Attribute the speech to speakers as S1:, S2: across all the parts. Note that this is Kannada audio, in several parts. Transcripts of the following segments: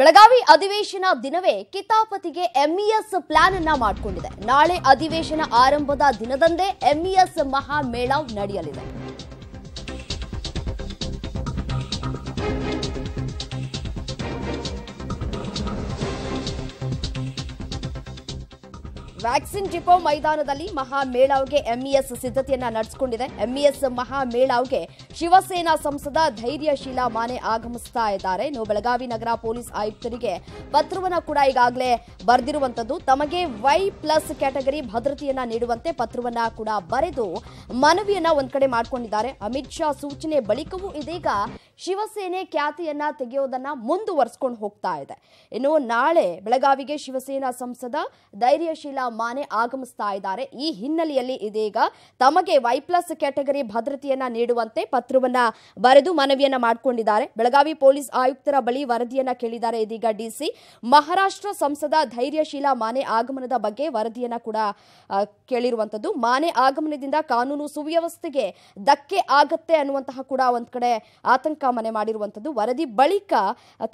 S1: ಬೆಳಗಾವಿ ಅಧಿವೇಶನ ದಿನವೇ ಕಿತಾಪತಿಗೆ ಎಂಇಎಸ್ ಪ್ಲಾನ್ e ಅನ್ನ ಮಾಡಿಕೊಂಡಿದೆ ನಾಳೆ ಅಧಿವೇಶನ ಆರಂಭದ ದಿನದಂದೇ ಎಂಇಎಸ್ e ಮೇಳ ನಡೆಯಲಿದೆ ವ್ಯಾಕ್ಸಿನ್ ಡಿಪೋ ಮೈದಾನದಲ್ಲಿ ಮಹಾ ಮೇಳಾವ್ಗೆ ಎಂಇಎಸ್ e ಸಿದ್ಧತೆಯನ್ನ ನಡೆಸಿಕೊಂಡಿದೆ ಎಂಇಎಸ್ e ಮಹಾ ಮೇಳಾವ್ಗೆ ಶಿವಸೇನಾ ಸಂಸದ ಧೈರ್ಯಶೀಲ ಮಾನೆ ಆಗಮಿಸ್ತಾ ಇದ್ದಾರೆ ಇನ್ನು ಬೆಳಗಾವಿ ನಗರ ಪೊಲೀಸ್ ಆಯುಕ್ತರಿಗೆ ಪತ್ರವನ್ನು ಕೂಡ ಈಗಾಗಲೇ ಬರೆದಿರುವಂತದ್ದು ತಮಗೆ ವೈ ಪ್ಲಸ್ ಕ್ಯಾಟಗರಿ ಭದ್ರತೆಯನ್ನ ನೀಡುವಂತೆ ಪತ್ರವನ್ನ ಕೂಡ ಬರೆದು ಮನವಿಯನ್ನ ಒಂದ್ ಕಡೆ ಮಾಡಿಕೊಂಡಿದ್ದಾರೆ ಅಮಿತ್ ಶಾ ಸೂಚನೆ ಬಳಿಕವೂ ಇದೀಗ ಶಿವಸೇನೆ ಖ್ಯಾತಿಯನ್ನ ತೆಗೆಯೋದನ್ನ ಮುಂದುವರ್ಸ್ಕೊಂಡು ಹೋಗ್ತಾ ಇದೆ ಇನ್ನು ನಾಳೆ ಬೆಳಗಾವಿಗೆ ಶಿವಸೇನಾ ಸಂಸದ ಧೈರ್ಯಶೀಲ ಮಾನೆ ಆಗಮಿಸ್ತಾ ಇದ್ದಾರೆ ಈ ಹಿನ್ನೆಲೆಯಲ್ಲಿ ಇದೀಗ ತಮಗೆ ವೈ ಪ್ಲಸ್ ಕ್ಯಾಟಗರಿ ಭದ್ರತೆಯನ್ನ ನೀಡುವಂತೆ ಪತ್ರವನ್ನ ಬರೆದು ಮನವಿಯನ್ನ ಮಾಡಿಕೊಂಡಿದ್ದಾರೆ ಬೆಳಗಾವಿ ಪೊಲೀಸ್ ಆಯುಕ್ತರ ಬಳಿ ವರದಿಯನ್ನ ಕೇಳಿದ್ದಾರೆ ಇದೀಗ ಡಿಸಿ ಮಹಾರಾಷ್ಟ್ರ ಸಂಸದ ಧೈರ್ಯಶೀಲ ಮಾನೆ ಆಗಮನದ ಬಗ್ಗೆ ವರದಿಯನ್ನ ಕೂಡ ಕೇಳಿರುವಂತದ್ದು ಮಾನೆ ಆಗಮನದಿಂದ ಕಾನೂನು ಸುವ್ಯವಸ್ಥೆಗೆ ಧಕ್ಕೆ ಆಗತ್ತೆ ಅನ್ನುವಂತಹ ಕೂಡ ಒಂದ್ ಕಡೆ ಆತಂಕ ಮನೆ ಮಾಡಿರುವಂಥದ್ದು ವರದಿ ಬಳಿಕ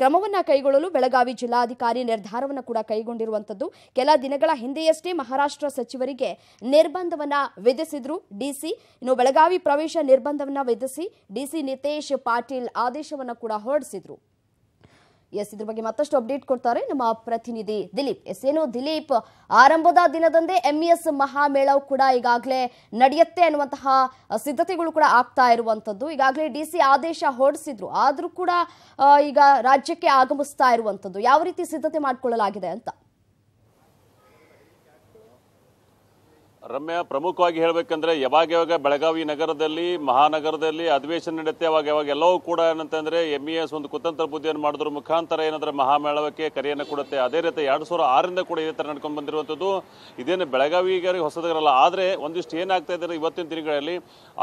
S1: ಕ್ರಮವನ್ನು ಕೈಗೊಳ್ಳಲು ಬೆಳಗಾವಿ ಜಿಲ್ಲಾಧಿಕಾರಿ ನಿರ್ಧಾರವನ್ನು ಕೂಡ ಕೈಗೊಂಡಿರುವಂಥದ್ದು ಕೆಲ ದಿನಗಳ ಹಿಂದೆಯಷ್ಟೇ ಮಹಾರಾಷ್ಟ್ರ ಸಚಿವರಿಗೆ ನಿರ್ಬಂಧವನ್ನ ವಿಧಿಸಿದ್ರು ಡಿಸಿ ಇನ್ನು ಬೆಳಗಾವಿ ಪ್ರವೇಶ ನಿರ್ಬಂಧವನ್ನ ವಿಧಿಸಿ ಡಿಸಿ ನಿತೇಶ್ ಪಾಟೀಲ್ ಆದೇಶವನ್ನು ಕೂಡ ಹೊರಡಿಸಿದ್ರು ಎಸ್ ಇದ್ರ ಬಗ್ಗೆ ಮತ್ತಷ್ಟು ಅಪ್ಡೇಟ್ ಕೊಡ್ತಾರೆ ನಮ್ಮ ಪ್ರತಿನಿಧಿ ದಿಲೀಪ್ ಎಸ್ ಏನು ದಿಲೀಪ್ ಆರಂಭದ ದಿನದಂದೇ ಎಂಇಎಸ್ e ಮಹಾಮೇಳವು ಕೂಡ ಈಗಾಗಲೇ ನಡೆಯುತ್ತೆ ಅನ್ನುವಂತಹ ಸಿದ್ಧತೆಗಳು ಕೂಡ ಆಗ್ತಾ ಇರುವಂತದ್ದು ಈಗಾಗಲೇ ಡಿ ಸಿ ಆದೇಶ ಹೊರಡಿಸಿದ್ರು ಆದರೂ ಕೂಡ ಈಗ ರಾಜ್ಯಕ್ಕೆ ಆಗಮಿಸ್ತಾ ಇರುವಂತದ್ದು ಯಾವ ರೀತಿ ಸಿದ್ಧತೆ ಮಾಡಿಕೊಳ್ಳಲಾಗಿದೆ ಅಂತ
S2: ರಮ್ಯ ಪ್ರಮುಖವಾಗಿ ಹೇಳಬೇಕಂದ್ರೆ ಯಾವಾಗ ಯಾವಾಗ ಬೆಳಗಾವಿ ನಗರದಲ್ಲಿ ಮಹಾನಗರದಲ್ಲಿ ಅಧಿವೇಶನ ನಡೆಯುತ್ತೆ ಅವಾಗ ಯಾವಾಗ ಎಲ್ಲವೂ ಕೂಡ ಏನಂತಂದ್ರೆ ಎಂ ಇ ಎಸ್ ಒಂದು ಕುತಂತ್ರ ಬುದ್ಧಿಯನ್ನು ಮಾಡಿದ್ರು ಮುಖಾಂತರ ಏನಂದ್ರೆ ಮಹಾಮೇಳವಕ್ಕೆ ಕರೆಯನ್ನು ಕೊಡುತ್ತೆ ಅದೇ ರೀತಿ ಎರಡು ಸಾವಿರ ಆರರಿಂದ ಕೂಡ ಇದೇ ಥರ ನಡ್ಕೊಂಡು ಬಂದಿರುವಂಥದ್ದು ಇದೇನು ಬೆಳಗಾವಿಗಾರಿಗೆ ಹೊಸದಾಗಿರಲ್ಲ ಆದರೆ ಒಂದಿಷ್ಟು ಏನಾಗ್ತಾ ಇದ್ದಾರೆ ಇವತ್ತಿನ ದಿನಗಳಲ್ಲಿ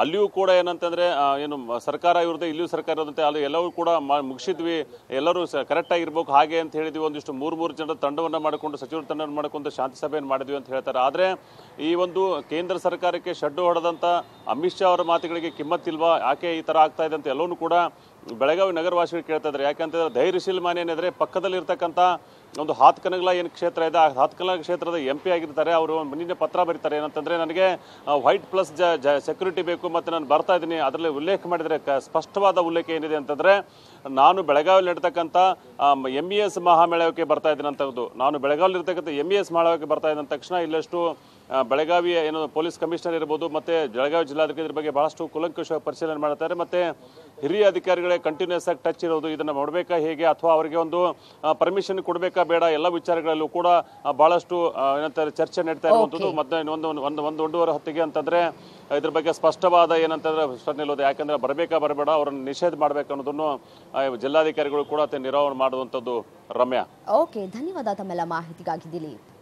S2: ಅಲ್ಲಿಯೂ ಕೂಡ ಏನಂತಂದ್ರೆ ಏನು ಸರ್ಕಾರ ಇರುತ್ತೆ ಇಲ್ಲಿಯೂ ಸರ್ಕಾರ ಇರುತ್ತೆ ಅಲ್ಲಿ ಎಲ್ಲವೂ ಕೂಡ ಮುಗಿಸಿದ್ವಿ ಎಲ್ಲರೂ ಕರೆಕ್ಟಾಗಿರ್ಬೇಕು ಹಾಗೆ ಅಂತ ಹೇಳಿದ್ವಿ ಒಂದಿಷ್ಟು ಮೂರು ಮೂರು ಜನರ ತಂಡವನ್ನು ಮಾಡಿಕೊಂಡು ಸಚಿವರು ತಂಡವನ್ನು ಮಾಡಿಕೊಂಡು ಶಾಂತಿ ಸಭೆಯನ್ನು ಮಾಡಿದ್ವಿ ಅಂತ ಹೇಳ್ತಾರೆ ಆದರೆ ಈ ಒಂದು ಶಡ್ಡು ಕೇಂದ್ರ ಸರ್ಕಾರಕ್ಕೆ ಶಡ್ಡು ಹೊಡೆದಂಥ ಅಮಿತ್ ಶಾ ಅವರ ಮಾತುಗಳಿಗೆ ಕಿಮ್ಮತ್ತಿಲ್ವಾ ಯಾಕೆ ಈ ಥರ ಆಗ್ತಾ ಇದೆ ಅಂತ ಎಲ್ಲವೂ ಕೂಡ ಬೆಳಗಾವಿ ನಗರವಾಸಿಗಳು ಕೇಳ್ತಾ ಇದ್ದಾರೆ ಯಾಕಂತಂದರೆ ಧೈರ್ಯಶೀಲ್ ಮಾನ್ ಏನಿದ್ರೆ ಪಕ್ಕದಲ್ಲಿರ್ತಕ್ಕಂಥ ಒಂದು ಹಾತ್ಕನಗಲ ಏನು ಕ್ಷೇತ್ರ ಇದೆ ಆ ಹಾತ್ಕನಗಲ ಕ್ಷೇತ್ರದ ಎಂ ಪಿ ಆಗಿರ್ತಾರೆ ಅವರು ನಿನ್ನೆ ಪತ್ರ ಬರೀತಾರೆ ಏನಂತಂದರೆ ನನಗೆ ವೈಟ್ ಪ್ಲಸ್ ಜ ಜ ಸೆಕ್ಯೂರಿಟಿ ಬೇಕು ಮತ್ತು ನಾನು ಬರ್ತಾ ಇದ್ದೀನಿ ಅದರಲ್ಲಿ ಉಲ್ಲೇಖ ಮಾಡಿದರೆ ಕ ಸ್ಪಷ್ಟವಾದ ಉಲ್ಲೇಖ ಏನಿದೆ ಅಂತಂದರೆ ನಾನು ಬೆಳಗಾವಿಲಿ ನಡ್ತಕ್ಕಂಥ ಎಮ್ ಇ ಎಸ್ e ಮಹಾಮೇಳಾವಕ್ಕೆ ಬರ್ತಾ ಇದ್ದೀನಂಥದ್ದು ನಾನು ಇರ್ತಕ್ಕಂಥ ಎಮ್ ಇ e ಎಸ್ ಮಹಾಳಾವಕ್ಕೆ ಬರ್ತಾ ಇದ್ದ ತಕ್ಷಣ ಇಲ್ಲಷ್ಟು ಬೆಳಗಾವಿಯ ಏನೋ ಪೊಲೀಸ್ ಕಮಿಷನರ್ ಇರ್ಬೋದು ಮತ್ತು ಬೆಳಗಾವಿ ಜಿಲ್ಲಾಧಿಕಾರಿ ಬಗ್ಗೆ ಬಹಳಷ್ಟು ಕುಲಂಕುಷ ಪರಿಶೀಲನೆ ಮಾಡ್ತಾರೆ ಮತ್ತು ಹಿರಿಯ ಅಧಿಕಾರಿಗಳು ಕಂಟಿನ್ಯೂಸ್ ಆಗಿ ಟಚ್ ಇರೋದು ಇದನ್ನು ಮಾಡಬೇಕಾ ಹೇಗೆ ಅಥವಾ ಅವರಿಗೆ ಒಂದು ಪರ್ಮಿಷನ್ ಕೊಡಬೇಕಾ ಬೇಡ ಎಲ್ಲ ವಿಚಾರಗಳಲ್ಲೂ ಕೂಡ ಬಹಳಷ್ಟು ಏನಂತಾರೆ ಚರ್ಚೆ ನಡೀತಾ ಇರುವಂಥದ್ದು ಮತ್ತೆ ಇನ್ನೊಂದು ಒಂದು ಒಂದು ಒಂದೂವರೆ ಹೊತ್ತಿಗೆ ಅಂತಂದ್ರೆ ಇದ್ರ ಬಗ್ಗೆ ಸ್ಪಷ್ಟವಾದ ಏನಂತಂದ್ರೆ ಸ್ಪಷ್ಟನೆ ಇಲ್ಲೋದು ಬರಬೇಕಾ ಬರಬೇಡ ಅವರನ್ನು ನಿಷೇಧ ಮಾಡಬೇಕು ಅನ್ನೋದನ್ನು ಜಿಲ್ಲಾಧಿಕಾರಿಗಳು ಕೂಡ ನಿರಾವರಣೆ ಮಾಡುವಂಥದ್ದು ರಮ್ಯಾ
S1: ಓಕೆ ಧನ್ಯವಾದ ತಮ್ಮೆಲ್ಲ ಮಾಹಿತಿಗಾಗಿ ದಿಲೀಪ್